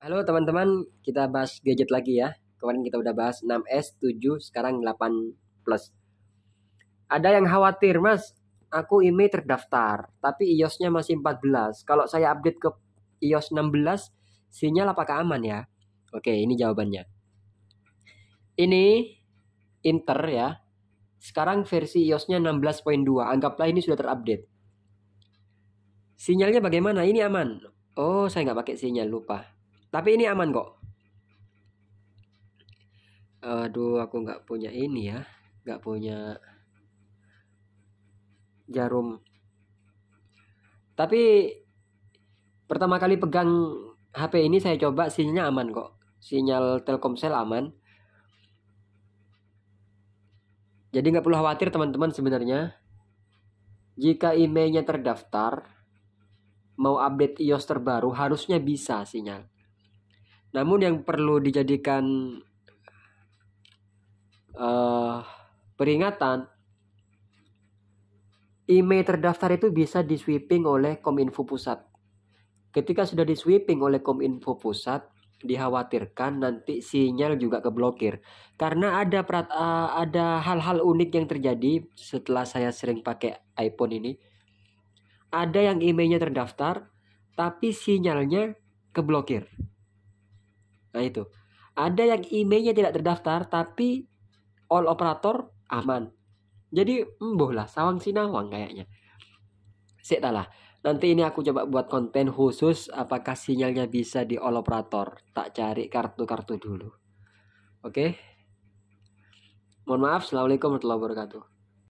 Halo teman-teman, kita bahas gadget lagi ya. Kemarin kita udah bahas 6S, 7, sekarang 8 Plus. Ada yang khawatir, Mas, aku IMEI terdaftar, tapi iOS-nya masih 14. Kalau saya update ke iOS 16, sinyal apakah aman ya? Oke, ini jawabannya. Ini Inter ya. Sekarang versi iOS-nya 16.2. Anggaplah ini sudah terupdate. Sinyalnya bagaimana? Ini aman. Oh, saya nggak pakai sinyal, lupa. Tapi ini aman kok. Aduh, aku nggak punya ini ya, nggak punya jarum. Tapi pertama kali pegang HP ini saya coba sinyalnya aman kok. Sinyal Telkomsel aman. Jadi nggak perlu khawatir teman-teman sebenarnya. Jika emailnya terdaftar, mau update iOS terbaru harusnya bisa sinyal. Namun yang perlu dijadikan uh, peringatan email terdaftar itu bisa di oleh Kominfo Pusat. Ketika sudah di oleh Kominfo Pusat, dikhawatirkan nanti sinyal juga keblokir karena ada eh, ada hal-hal unik yang terjadi setelah saya sering pakai iPhone ini ada yang emailnya terdaftar tapi sinyalnya keblokir Nah itu. Ada yang emailnya tidak terdaftar tapi all operator aman. Jadi mboh lah sawang sinawang kayaknya. Sik lah. Nanti ini aku coba buat konten khusus apakah sinyalnya bisa di all operator. Tak cari kartu-kartu dulu. Oke. Okay? Mohon maaf. Assalamualaikum warahmatullahi wabarakatuh.